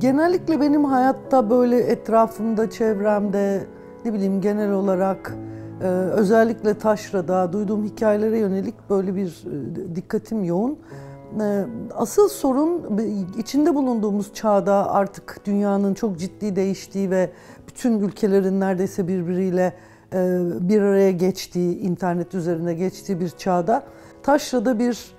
Genellikle benim hayatta böyle etrafımda, çevremde, ne bileyim genel olarak e, özellikle taşrada duyduğum hikayelere yönelik böyle bir e, dikkatim yoğun. E, asıl sorun içinde bulunduğumuz çağda artık dünyanın çok ciddi değiştiği ve bütün ülkelerin neredeyse birbiriyle bir araya geçtiği, internet üzerine geçtiği bir çağda taşrada bir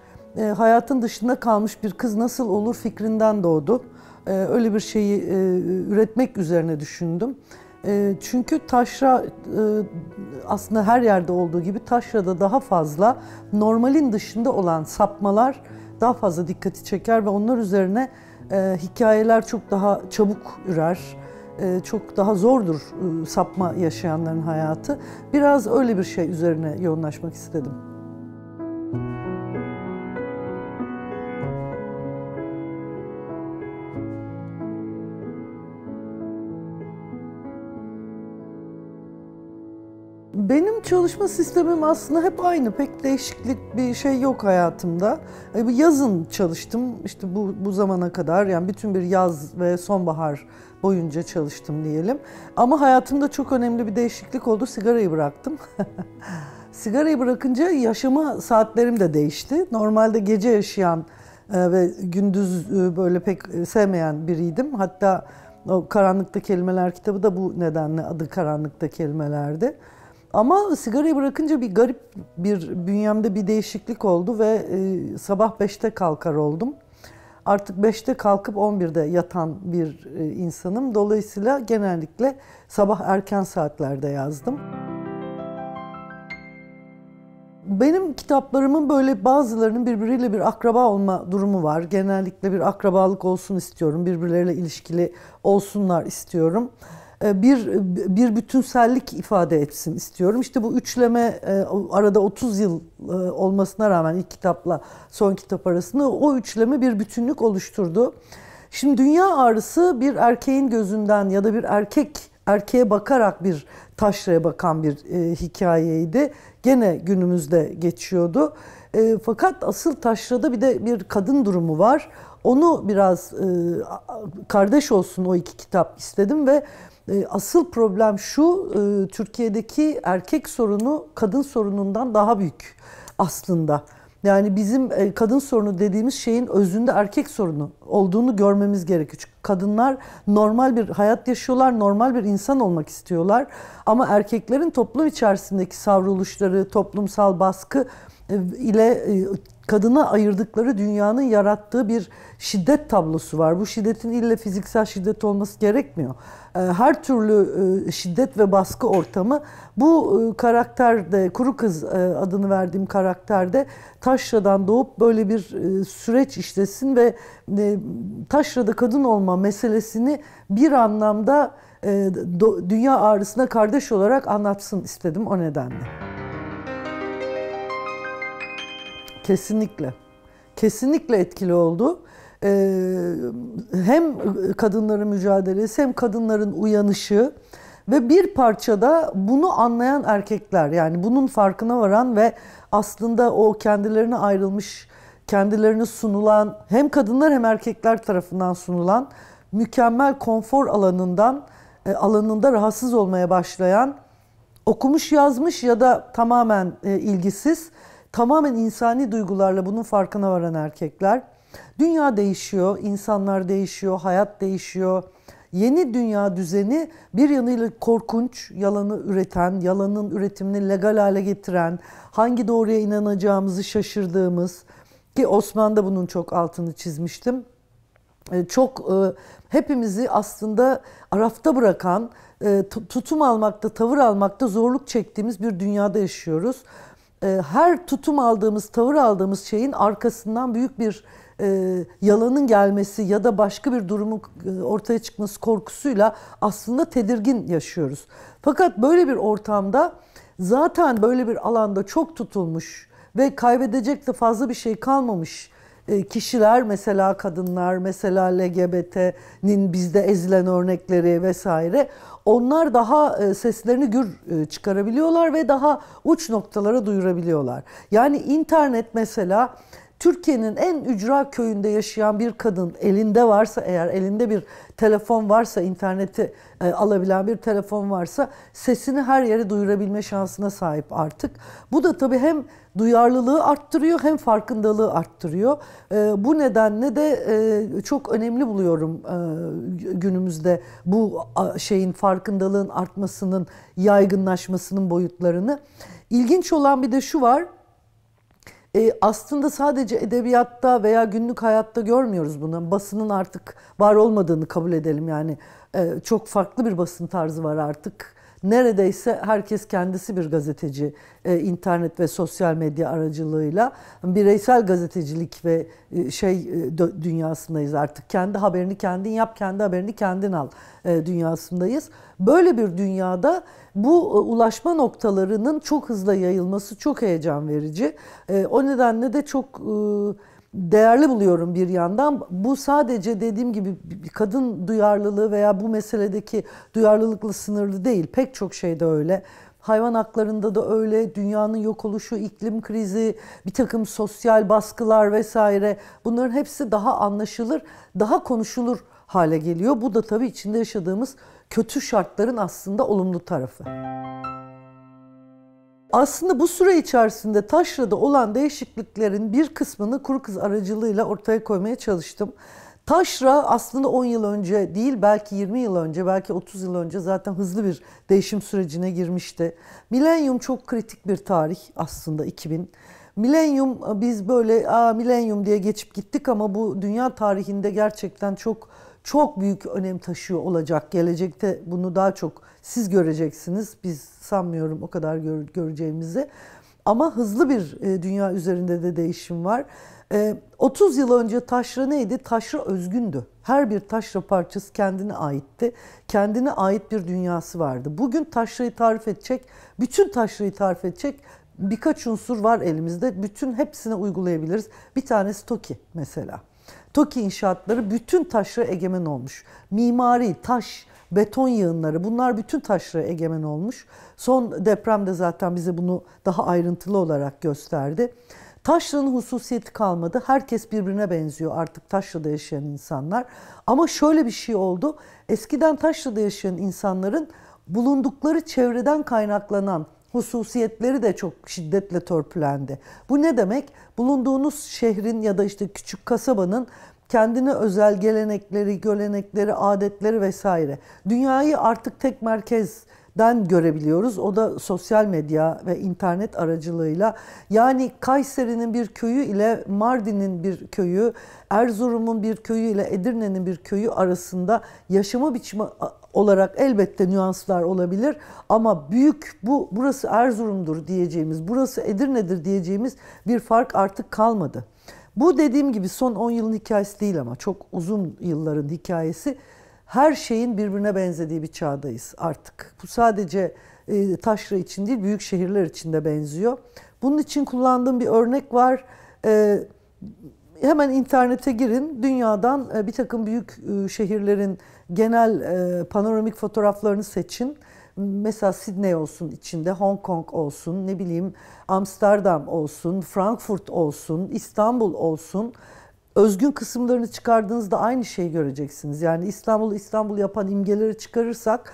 hayatın dışında kalmış bir kız nasıl olur fikrinden doğdu. Ee, öyle bir şeyi e, üretmek üzerine düşündüm. Ee, çünkü taşra e, aslında her yerde olduğu gibi taşrada daha fazla normalin dışında olan sapmalar daha fazla dikkati çeker ve onlar üzerine e, hikayeler çok daha çabuk ürer çok daha zordur sapma yaşayanların hayatı. Biraz öyle bir şey üzerine yoğunlaşmak istedim. çalışma sistemim aslında hep aynı. Pek değişiklik bir şey yok hayatımda. E, yazın çalıştım işte bu, bu zamana kadar yani bütün bir yaz ve sonbahar boyunca çalıştım diyelim. Ama hayatımda çok önemli bir değişiklik oldu. Sigarayı bıraktım. Sigarayı bırakınca yaşama saatlerim de değişti. Normalde gece yaşayan e, ve gündüz e, böyle pek sevmeyen biriydim. Hatta o Karanlıkta Kelimeler kitabı da bu nedenle adı Karanlıkta Kelimeler'di. Ama sigarayı bırakınca bir garip bir bünyemde bir değişiklik oldu ve e, sabah 5'te kalkar oldum. Artık 5'te kalkıp 11'de yatan bir e, insanım. Dolayısıyla genellikle sabah erken saatlerde yazdım. Benim kitaplarımın böyle bazılarının birbiriyle bir akraba olma durumu var. Genellikle bir akrabalık olsun istiyorum. Birbirleriyle ilişkili olsunlar istiyorum. E, bir bir bütünsellik ifade etsin istiyorum. İşte bu üçleme e, arada 30 yıl e, olmasına rağmen ilk kitapla son kitap arasında o üçleme bir bütünlük oluşturdu. Şimdi dünya ağrısı bir erkeğin gözünden ya da bir erkek erkeğe bakarak bir taşraya bakan bir e, hikayeydi. Gene günümüzde geçiyordu. E, fakat asıl taşrada bir de bir kadın durumu var. Onu biraz e, kardeş olsun o iki kitap istedim ve e, asıl problem şu, e, Türkiye'deki erkek sorunu kadın sorunundan daha büyük aslında. Yani bizim e, kadın sorunu dediğimiz şeyin özünde erkek sorunu olduğunu görmemiz gerekiyor. Çünkü kadınlar normal bir hayat yaşıyorlar, normal bir insan olmak istiyorlar. Ama erkeklerin toplum içerisindeki savruluşları, toplumsal baskı ile kadına ayırdıkları dünyanın yarattığı bir şiddet tablosu var. Bu şiddetin ille fiziksel şiddet olması gerekmiyor. Ee, her türlü e, şiddet ve baskı ortamı bu e, karakterde, Kuru Kız e, adını verdiğim karakterde taşradan doğup böyle bir süreç işlesin ve taşrada kadın olma meselesini bir anlamda dünya ağrısına kardeş olarak anlatsın istedim o nedenle. Kesinlikle. Kesinlikle etkili oldu. Ee, hem kadınların mücadelesi hem kadınların uyanışı ve bir parçada bunu anlayan erkekler yani bunun farkına varan ve aslında o kendilerine ayrılmış, kendilerine sunulan hem kadınlar hem erkekler tarafından sunulan mükemmel konfor alanından e, alanında rahatsız olmaya başlayan okumuş yazmış ya da tamamen e, ilgisiz Tamamen insani duygularla bunun farkına varan erkekler. Dünya değişiyor, insanlar değişiyor, hayat değişiyor. Yeni dünya düzeni bir yanıyla korkunç, yalanı üreten, yalanın üretimini legal hale getiren, hangi doğruya inanacağımızı şaşırdığımız ki Osman'da bunun çok altını çizmiştim. Ee, çok e, hepimizi aslında arafta bırakan, e, tutum almakta, tavır almakta zorluk çektiğimiz bir dünyada yaşıyoruz. E, her tutum aldığımız, tavır aldığımız şeyin arkasından büyük bir e, yalanın gelmesi ya da başka bir durumun e, ortaya çıkması korkusuyla aslında tedirgin yaşıyoruz. Fakat böyle bir ortamda zaten böyle bir alanda çok tutulmuş ve kaybedecek de fazla bir şey kalmamış kişiler mesela kadınlar, mesela LGBT'nin bizde ezilen örnekleri vesaire onlar daha e, seslerini gür e, çıkarabiliyorlar ve daha uç noktalara duyurabiliyorlar. Yani internet mesela Türkiye'nin en ücra köyünde yaşayan bir kadın elinde varsa eğer elinde bir telefon varsa interneti e, alabilen bir telefon varsa sesini her yere duyurabilme şansına sahip artık. Bu da tabii hem duyarlılığı arttırıyor hem farkındalığı arttırıyor. E, bu nedenle de e, çok önemli buluyorum e, günümüzde bu şeyin farkındalığın artmasının yaygınlaşmasının boyutlarını. İlginç olan bir de şu var e, aslında sadece edebiyatta veya günlük hayatta görmüyoruz bunu. Basının artık var olmadığını kabul edelim yani. E, çok farklı bir basın tarzı var artık. Neredeyse herkes kendisi bir gazeteci e, internet ve sosyal medya aracılığıyla bireysel gazetecilik ve e, şey e, dünyasındayız artık. Kendi haberini kendin yap, kendi haberini kendin al dünyasındayız. Böyle bir dünyada bu ulaşma noktalarının çok hızlı yayılması çok heyecan verici. o nedenle de çok değerli buluyorum bir yandan. Bu sadece dediğim gibi kadın duyarlılığı veya bu meseledeki duyarlılıkla sınırlı değil. Pek çok şey de öyle. Hayvan haklarında da öyle, dünyanın yok oluşu, iklim krizi, bir takım sosyal baskılar vesaire bunların hepsi daha anlaşılır, daha konuşulur hale geliyor. Bu da tabii içinde yaşadığımız kötü şartların aslında olumlu tarafı. Aslında bu süre içerisinde taşrada olan değişikliklerin bir kısmını kuru kız aracılığıyla ortaya koymaya çalıştım. Taşra aslında 10 yıl önce değil belki 20 yıl önce belki 30 yıl önce zaten hızlı bir değişim sürecine girmişti. Milenyum çok kritik bir tarih aslında 2000. Milenyum biz böyle aa milenyum diye geçip gittik ama bu dünya tarihinde gerçekten çok çok büyük önem taşıyor olacak. Gelecekte bunu daha çok siz göreceksiniz. Biz sanmıyorum o kadar gör, göreceğimizi. Ama hızlı bir e, dünya üzerinde de değişim var. E, 30 yıl önce taşra neydi? Taşra özgündü. Her bir taşra parçası kendine aitti. Kendine ait bir dünyası vardı. Bugün taşrayı tarif edecek, bütün taşrayı tarif edecek birkaç unsur var elimizde. Bütün hepsine uygulayabiliriz. Bir tanesi TOKİ mesela. TOKİ inşaatları bütün taşra egemen olmuş. Mimari, taş, beton yığınları bunlar bütün taşra egemen olmuş. Son depremde zaten bize bunu daha ayrıntılı olarak gösterdi. Taşra'nın hususiyeti kalmadı. Herkes birbirine benziyor artık Taşra'da yaşayan insanlar. Ama şöyle bir şey oldu. Eskiden Taşra'da yaşayan insanların bulundukları çevreden kaynaklanan hususiyetleri de çok şiddetle törpülendi. Bu ne demek? Bulunduğunuz şehrin ya da işte küçük kasabanın kendine özel gelenekleri, gölenekleri, adetleri vesaire. Dünyayı artık tek merkezden görebiliyoruz. O da sosyal medya ve internet aracılığıyla. Yani Kayseri'nin bir köyü ile Mardin'in bir köyü, Erzurum'un bir köyü ile Edirne'nin bir köyü arasında yaşama biçimi olarak elbette nüanslar olabilir ama büyük bu burası Erzurum'dur diyeceğimiz, burası Edirne'dir diyeceğimiz bir fark artık kalmadı. Bu dediğim gibi son 10 yılın hikayesi değil ama çok uzun yılların hikayesi. Her şeyin birbirine benzediği bir çağdayız artık. Bu sadece e, taşra için değil büyük şehirler için de benziyor. Bunun için kullandığım bir örnek var. E, hemen internete girin. Dünyadan e, bir takım büyük e, şehirlerin genel e, panoramik fotoğraflarını seçin. Mesela Sydney olsun içinde, Hong Kong olsun, ne bileyim Amsterdam olsun, Frankfurt olsun, İstanbul olsun. Özgün kısımlarını çıkardığınızda aynı şeyi göreceksiniz. Yani İstanbul'u İstanbul yapan imgeleri çıkarırsak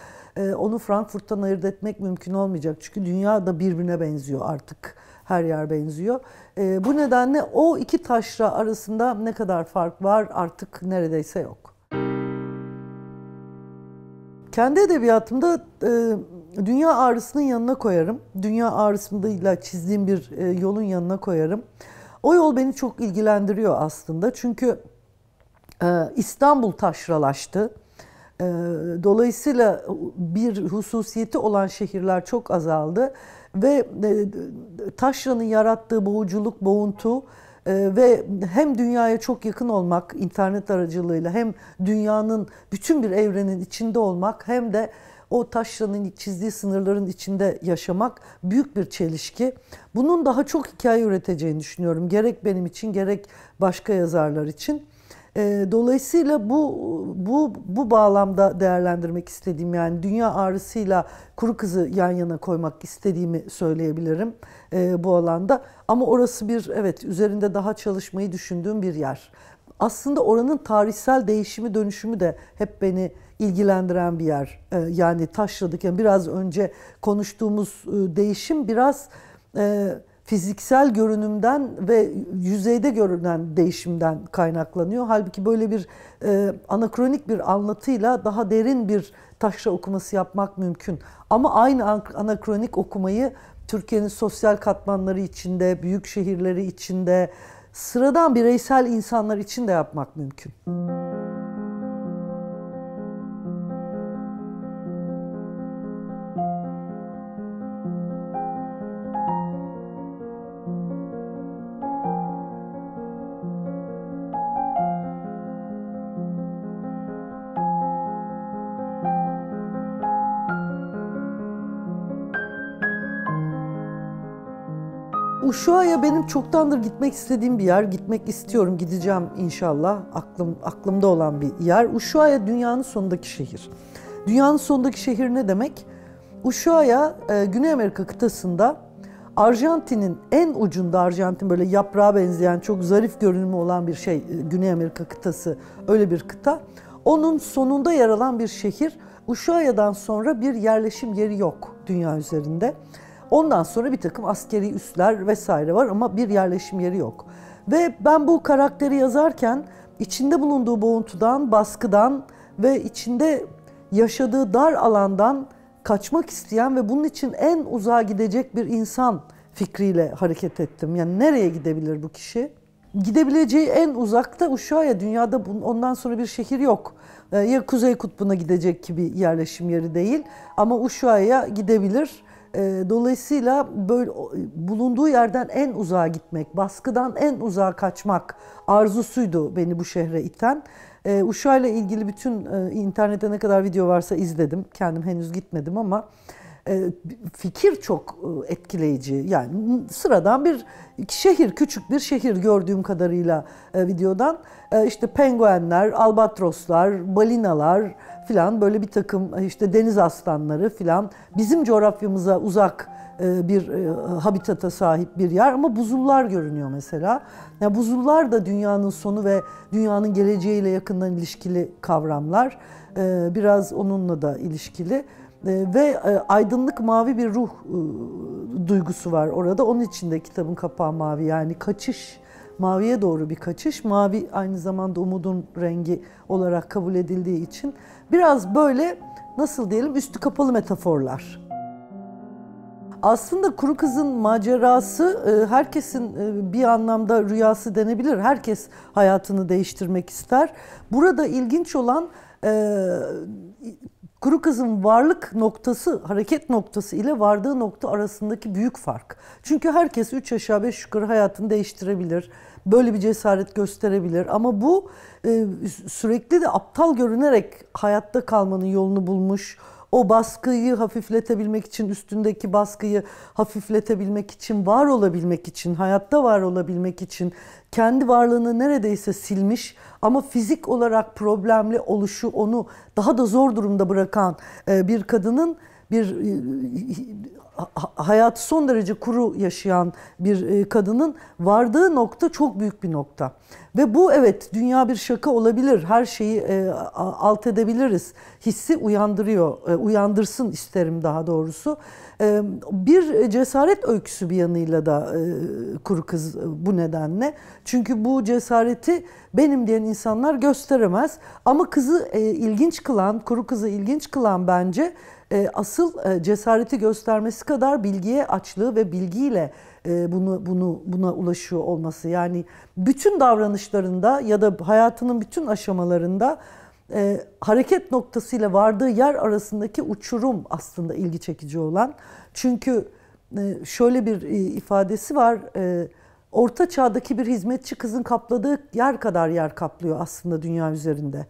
onu Frankfurt'tan ayırt etmek mümkün olmayacak. Çünkü dünya da birbirine benziyor artık her yer benziyor. E, bu nedenle o iki taşra arasında ne kadar fark var artık neredeyse yok. Kendi edebiyatımda e, dünya ağrısının yanına koyarım. Dünya ağrısıyla çizdiğim bir e, yolun yanına koyarım. O yol beni çok ilgilendiriyor aslında. Çünkü e, İstanbul taşralaştı. E, dolayısıyla bir hususiyeti olan şehirler çok azaldı ve e, Taşra'nın yarattığı boğuculuk, boğuntu e, ve hem dünyaya çok yakın olmak internet aracılığıyla hem dünyanın bütün bir evrenin içinde olmak hem de o taşranın çizdiği sınırların içinde yaşamak büyük bir çelişki. Bunun daha çok hikaye üreteceğini düşünüyorum. Gerek benim için gerek başka yazarlar için. E, dolayısıyla bu bu bu bağlamda değerlendirmek istediğim yani dünya ağrısıyla kuru kızı yan yana koymak istediğimi söyleyebilirim e, bu alanda. Ama orası bir evet üzerinde daha çalışmayı düşündüğüm bir yer. Aslında oranın tarihsel değişimi dönüşümü de hep beni ilgilendiren bir yer. E, yani taşladık yani biraz önce konuştuğumuz e, değişim biraz e, fiziksel görünümden ve yüzeyde görünen değişimden kaynaklanıyor. Halbuki böyle bir e, anakronik bir anlatıyla daha derin bir taşra okuması yapmak mümkün. Ama aynı anakronik okumayı Türkiye'nin sosyal katmanları içinde, büyük şehirleri içinde, sıradan bireysel insanlar için de yapmak mümkün. Müzik Uşua'ya benim çoktandır gitmek istediğim bir yer. Gitmek istiyorum, gideceğim inşallah. Aklım, aklımda olan bir yer. Uşua'ya dünyanın sonundaki şehir. Dünyanın sonundaki şehir ne demek? Uşua'ya e, Güney Amerika kıtasında Arjantin'in en ucunda Arjantin böyle yaprağa benzeyen çok zarif görünümü olan bir şey e, Güney Amerika kıtası öyle bir kıta. Onun sonunda yer alan bir şehir. Uşuaya'dan sonra bir yerleşim yeri yok dünya üzerinde. Ondan sonra bir takım askeri üsler vesaire var ama bir yerleşim yeri yok. Ve ben bu karakteri yazarken içinde bulunduğu boğuntudan, baskıdan ve içinde yaşadığı dar alandan kaçmak isteyen ve bunun için en uzağa gidecek bir insan fikriyle hareket ettim. Yani nereye gidebilir bu kişi? Gidebileceği en uzakta Uşağı'ya. Dünyada ondan sonra bir şehir yok. Ee, ya Kuzey Kutbu'na gidecek gibi yerleşim yeri değil. Ama Uşağı'ya gidebilir. Ee, dolayısıyla böyle bulunduğu yerden en uzağa gitmek, baskıdan en uzağa kaçmak arzusuydu beni bu şehre iten. Ee, Uşağı ile ilgili bütün e, internette ne kadar video varsa izledim. Kendim henüz gitmedim ama e, fikir çok e, etkileyici. Yani sıradan bir şehir, küçük bir şehir gördüğüm kadarıyla e, videodan. işte penguenler, albatroslar, balinalar filan böyle bir takım işte deniz aslanları filan bizim coğrafyamıza uzak bir habitata sahip bir yer ama buzullar görünüyor mesela. Yani buzullar da dünyanın sonu ve dünyanın geleceğiyle yakından ilişkili kavramlar. Biraz onunla da ilişkili. Ee, ve e, aydınlık mavi bir ruh e, duygusu var orada. Onun için de kitabın kapağı mavi yani kaçış, maviye doğru bir kaçış. Mavi aynı zamanda umudun rengi olarak kabul edildiği için biraz böyle nasıl diyelim üstü kapalı metaforlar. Aslında Kuru Kız'ın macerası e, herkesin bir anlamda rüyası denebilir. Herkes hayatını değiştirmek ister. Burada ilginç olan Kuru kızın varlık noktası, hareket noktası ile vardığı nokta arasındaki büyük fark. Çünkü herkes 3 aşağı 5 yukarı hayatını değiştirebilir. Böyle bir cesaret gösterebilir. Ama bu e, sürekli de aptal görünerek hayatta kalmanın yolunu bulmuş, o baskıyı hafifletebilmek için, üstündeki baskıyı hafifletebilmek için, var olabilmek için, hayatta var olabilmek için kendi varlığını neredeyse silmiş ama fizik olarak problemli oluşu onu daha da zor durumda bırakan e, bir kadının bir e, hayatı son derece kuru yaşayan bir e, kadının vardığı nokta çok büyük bir nokta. Ve bu evet dünya bir şaka olabilir. Her şeyi e, alt edebiliriz. Hissi uyandırıyor. E, uyandırsın isterim daha doğrusu. E, bir cesaret öyküsü bir yanıyla da e, kuru kız e, bu nedenle. Çünkü bu cesareti benim diyen insanlar gösteremez. Ama kızı e, ilginç kılan, kuru kızı ilginç kılan bence e, asıl e, cesareti göstermesi kadar bilgiye açlığı ve bilgiyle e, bunu bunu buna ulaşıyor olması. Yani bütün davranışlarında ya da hayatının bütün aşamalarında e, hareket noktasıyla vardığı yer arasındaki uçurum aslında ilgi çekici olan. Çünkü şöyle bir ifadesi var. orta çağdaki bir hizmetçi kızın kapladığı yer kadar yer kaplıyor aslında dünya üzerinde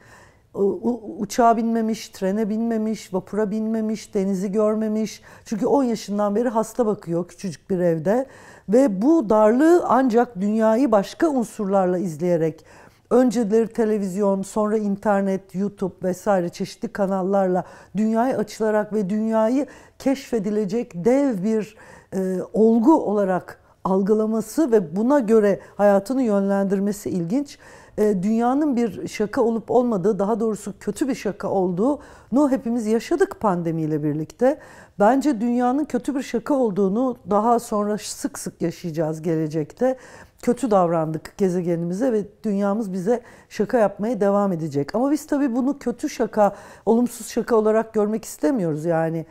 uçağa binmemiş, trene binmemiş, vapura binmemiş, denizi görmemiş. Çünkü 10 yaşından beri hasta bakıyor küçücük bir evde ve bu darlığı ancak dünyayı başka unsurlarla izleyerek önceleri televizyon, sonra internet, YouTube vesaire çeşitli kanallarla dünyaya açılarak ve dünyayı keşfedilecek dev bir e, olgu olarak algılaması ve buna göre hayatını yönlendirmesi ilginç. E, dünyanın bir şaka olup olmadığı, daha doğrusu kötü bir şaka olduğunu hepimiz yaşadık pandemiyle birlikte. Bence dünyanın kötü bir şaka olduğunu daha sonra sık sık yaşayacağız gelecekte. Kötü davrandık gezegenimize ve dünyamız bize şaka yapmaya devam edecek. Ama biz tabii bunu kötü şaka, olumsuz şaka olarak görmek istemiyoruz yani.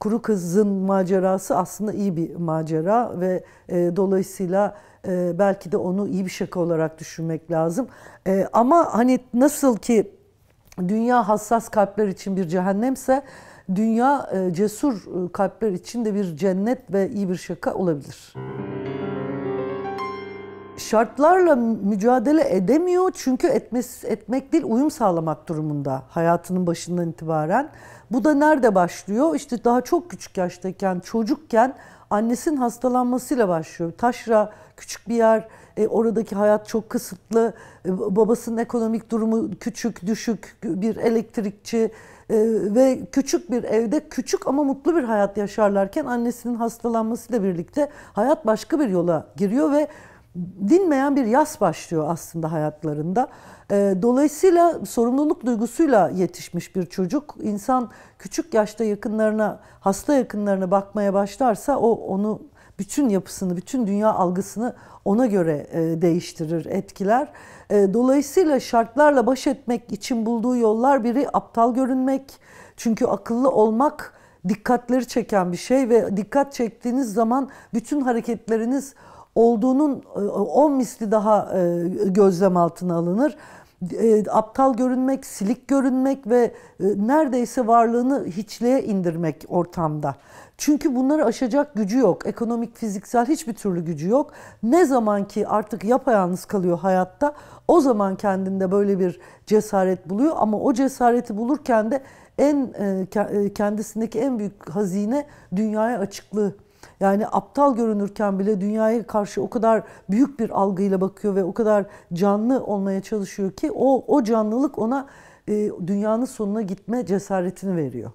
Kuru kızın macerası aslında iyi bir macera ve e, dolayısıyla e, belki de onu iyi bir şaka olarak düşünmek lazım. E, ama hani nasıl ki dünya hassas kalpler için bir cehennemse dünya e, cesur e, kalpler için de bir cennet ve iyi bir şaka olabilir. Müzik şartlarla mücadele edemiyor çünkü etmesi, etmek değil uyum sağlamak durumunda hayatının başından itibaren. Bu da nerede başlıyor? İşte daha çok küçük yaştayken, çocukken annesinin hastalanmasıyla başlıyor. Taşra küçük bir yer, e, oradaki hayat çok kısıtlı, e, babasının ekonomik durumu küçük, düşük, bir elektrikçi e, ve küçük bir evde küçük ama mutlu bir hayat yaşarlarken annesinin hastalanmasıyla birlikte hayat başka bir yola giriyor ve dinmeyen bir yaz başlıyor aslında hayatlarında. Ee, dolayısıyla sorumluluk duygusuyla yetişmiş bir çocuk insan küçük yaşta yakınlarına, hasta yakınlarına bakmaya başlarsa o onu bütün yapısını, bütün dünya algısını ona göre e, değiştirir, etkiler. Ee, dolayısıyla şartlarla baş etmek için bulduğu yollar biri aptal görünmek. Çünkü akıllı olmak dikkatleri çeken bir şey ve dikkat çektiğiniz zaman bütün hareketleriniz olduğunun 10 e, misli daha e, gözlem altına alınır. E, aptal görünmek, silik görünmek ve neredeyse varlığını hiçliğe indirmek ortamda. Çünkü bunları aşacak gücü yok. Ekonomik, fiziksel hiçbir türlü gücü yok. Ne zaman ki artık yapayalnız kalıyor hayatta o zaman kendinde böyle bir cesaret buluyor. Ama o cesareti bulurken de en kendisindeki en büyük hazine dünyaya açıklığı. Yani aptal görünürken bile dünyaya karşı o kadar büyük bir algıyla bakıyor ve o kadar canlı olmaya çalışıyor ki o o canlılık ona e, dünyanın sonuna gitme cesaretini veriyor.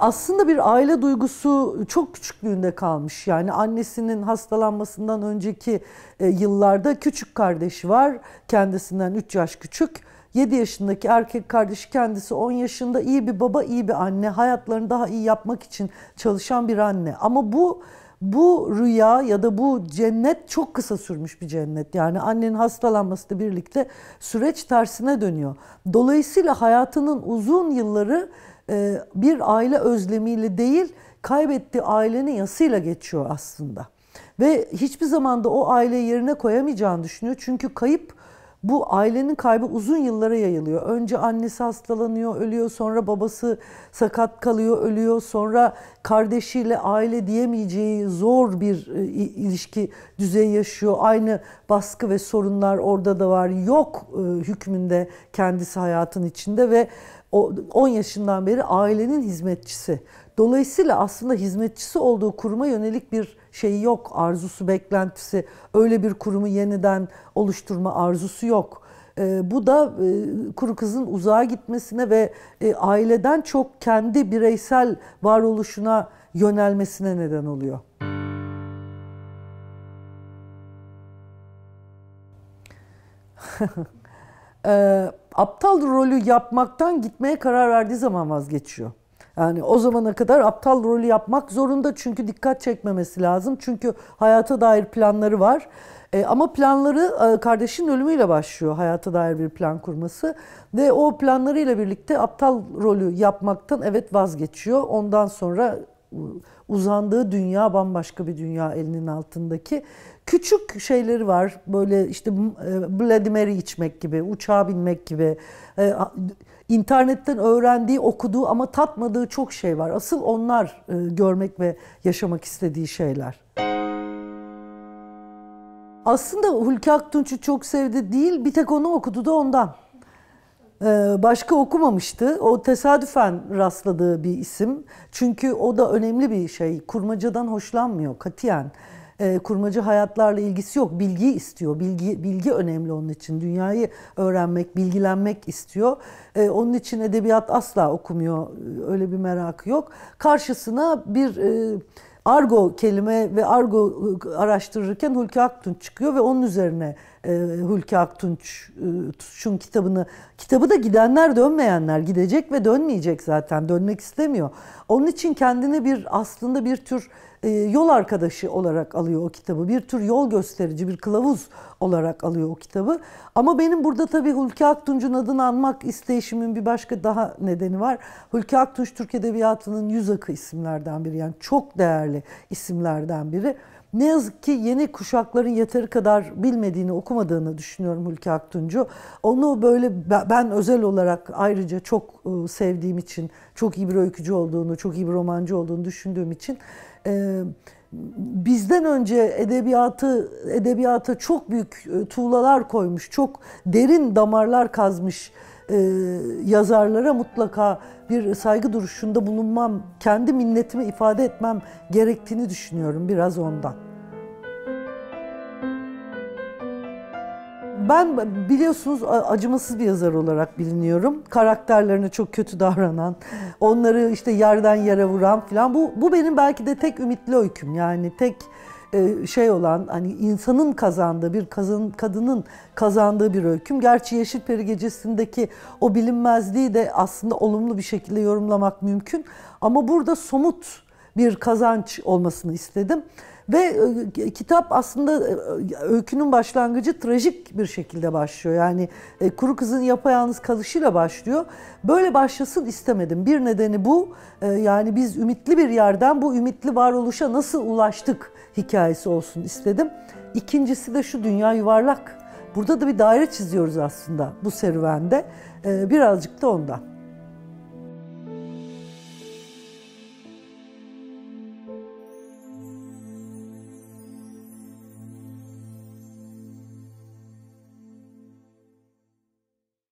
aslında bir aile duygusu çok küçüklüğünde kalmış. Yani annesinin hastalanmasından önceki e, yıllarda küçük kardeşi var. Kendisinden 3 yaş küçük 7 yaşındaki erkek kardeşi kendisi 10 yaşında iyi bir baba, iyi bir anne, hayatlarını daha iyi yapmak için çalışan bir anne. Ama bu bu rüya ya da bu cennet çok kısa sürmüş bir cennet. Yani annenin hastalanmasıyla birlikte süreç tersine dönüyor. Dolayısıyla hayatının uzun yılları e, bir aile özlemiyle değil, kaybettiği ailenin yasıyla geçiyor aslında. Ve hiçbir zaman da o aile yerine koyamayacağını düşünüyor. Çünkü kayıp bu ailenin kaybı uzun yıllara yayılıyor. Önce annesi hastalanıyor, ölüyor. Sonra babası sakat kalıyor, ölüyor. Sonra kardeşiyle aile diyemeyeceği zor bir e, ilişki düzeyi yaşıyor. Aynı baskı ve sorunlar orada da var. Yok e, hükmünde kendisi hayatın içinde ve 10 yaşından beri ailenin hizmetçisi. Dolayısıyla aslında hizmetçisi olduğu kuruma yönelik bir şeyi yok, arzusu, beklentisi, öyle bir kurumu yeniden oluşturma arzusu yok. E, bu da e, kuru kızın uzağa gitmesine ve e, aileden çok kendi bireysel varoluşuna yönelmesine neden oluyor. e, aptal rolü yapmaktan gitmeye karar verdiği zaman vazgeçiyor. Yani o zamana kadar aptal rolü yapmak zorunda çünkü dikkat çekmemesi lazım. Çünkü hayata dair planları var. E, ama planları e, kardeşin ölümüyle başlıyor hayata dair bir plan kurması ve o planlarıyla birlikte aptal rolü yapmaktan evet vazgeçiyor. Ondan sonra uzandığı dünya bambaşka bir dünya elinin altındaki. Küçük şeyleri var böyle işte e, Bloody Mary içmek gibi, uçağa binmek gibi, e, internetten öğrendiği, okuduğu ama tatmadığı çok şey var. Asıl onlar e, görmek ve yaşamak istediği şeyler. Aslında Hulki Aktunç'u çok sevdi değil, bir tek onu okudu da ondan. Ee, başka okumamıştı. O tesadüfen rastladığı bir isim. Çünkü o da önemli bir şey. Kurmacadan hoşlanmıyor katiyen. E, kurmacı hayatlarla ilgisi yok. Bilgiyi istiyor. Bilgi bilgi önemli onun için. Dünyayı öğrenmek, bilgilenmek istiyor. E, onun için edebiyat asla okumuyor. Öyle bir merakı yok. Karşısına bir e, argo kelime ve argo araştırırken Hulki Aktunç çıkıyor ve onun üzerine e, Hulki Aktunç'un kitabını kitabı da gidenler dönmeyenler gidecek ve dönmeyecek zaten dönmek istemiyor. Onun için kendini bir aslında bir tür e, yol arkadaşı olarak alıyor o kitabı. Bir tür yol gösterici, bir kılavuz olarak alıyor o kitabı. Ama benim burada tabii Hulki Aktunç'un adını anmak isteyişimin bir başka daha nedeni var. Hulki Aktunç Türk Edebiyatı'nın yüz akı isimlerden biri. Yani çok değerli isimlerden biri. Ne yazık ki yeni kuşakların yeteri kadar bilmediğini, okumadığını düşünüyorum Hülki Aktuncu. Onu böyle ben özel olarak ayrıca çok ıı, sevdiğim için, çok iyi bir öykücü olduğunu, çok iyi bir romancı olduğunu düşündüğüm için e, bizden önce edebiyatı edebiyata çok büyük e, tuğlalar koymuş, çok derin damarlar kazmış e, yazarlara mutlaka bir saygı duruşunda bulunmam, kendi minnetimi ifade etmem gerektiğini düşünüyorum biraz ondan. ben biliyorsunuz acımasız bir yazar olarak biliniyorum. Karakterlerine çok kötü davranan, onları işte yerden yere vuran falan. Bu, bu benim belki de tek ümitli öyküm yani tek e, şey olan hani insanın kazandığı bir kazan, kadının kazandığı bir öyküm. Gerçi Yeşil Peri Gecesi'ndeki o bilinmezliği de aslında olumlu bir şekilde yorumlamak mümkün. Ama burada somut bir kazanç olmasını istedim. Ve e, kitap aslında e, e, öykünün başlangıcı trajik bir şekilde başlıyor. Yani kuru kızın yapayalnız kalışıyla başlıyor. Böyle başlasın istemedim. Bir nedeni bu. yani biz ümitli bir yerden bu ümitli varoluşa nasıl ulaştık hikayesi olsun istedim. İkincisi de şu dünya yuvarlak. Burada da bir daire çiziyoruz aslında bu serüvende. birazcık da ondan.